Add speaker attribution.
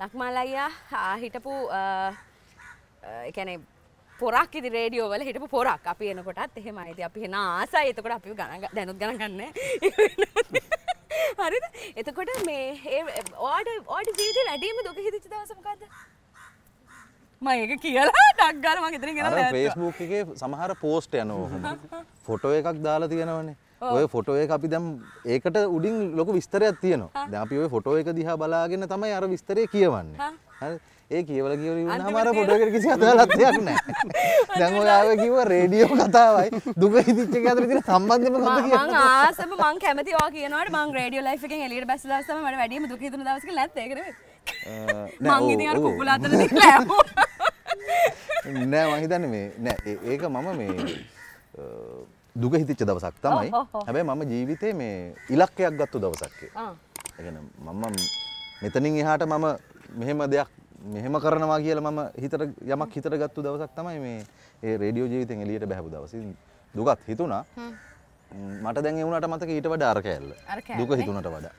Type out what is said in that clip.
Speaker 1: ලක්මාල් අයියා හිටපු එකැනේ පොරක් ඉදි රේඩියෝ වල හිටපු පොරක් අපි එනකොටත් එහෙම අයිති අපි හෙන ආසයි එතකොට අපි ගන දැනුත් ගන ගන්න හරිද එතකොට මේ ඕඩ ඕඩ ජීවිත වැඩීම දුක හිතිච්ච දවසමකක්ද මඒක
Speaker 2: කියලා ටක්ගල මගෙතර
Speaker 1: ගෙන ෆේස්බුක් එක සමහර පෝස්ට යනෝ ෆොටෝ එකක් දාලා තියෙනවනේ ඔය ෆොටෝ එක අපි දැම් ඒකට උඩින් ලොක විස්තරයක් තියෙනවා දැන් අපි ඔය ෆොටෝ එක දිහා බලාගෙන තමයි අර විස්තරය කියවන්නේ හරි ඒ කියවල කියවල වුණාම අර ෆොටෝ එකට කිසි අදාළක් දෙයක් නැහැ දැන් ඔයාව කිව්ව රේඩියෝ කතාවයි දුක හිතිච්ච එක අතර තියෙන සම්බන්ධය මොකද්ද කියන්නේ මං ආසම මං කැමති ඔයා කියනවාට මං රේඩියෝ ලයිෆ් එකෙන් එළියට බැස්ස දවස් තමයි මට වැඩිම දුක හිතෙන දවස් කියලා නැත්ද ඒක නෙමෙයි මං ඉතින් අර කුකුල අතර දෙකලා යමු නෑ මං හිතන්නේ මේ නෑ ඒක මම මේ දුක හිතිච්ච දවසක් තමයි හැබැයි මම ජීවිතේ මේ ඉලක්කයක් ගත්තු දවසක්කේ එකන මම මෙතනින් එහාට මම මෙහෙම දෙයක් මෙහෙම කරනවා කියලා මම හිතට යමක් හිතට ගත්තු දවසක් තමයි මේ ඒ රේඩියෝ ජීවිතෙන් එළියට බැහැපු දවස දුකත් හිතුණා මට දැන් ඒ වුණාට මතක ඊට වඩා අර කෑල්ල දුක හිතුණට වඩා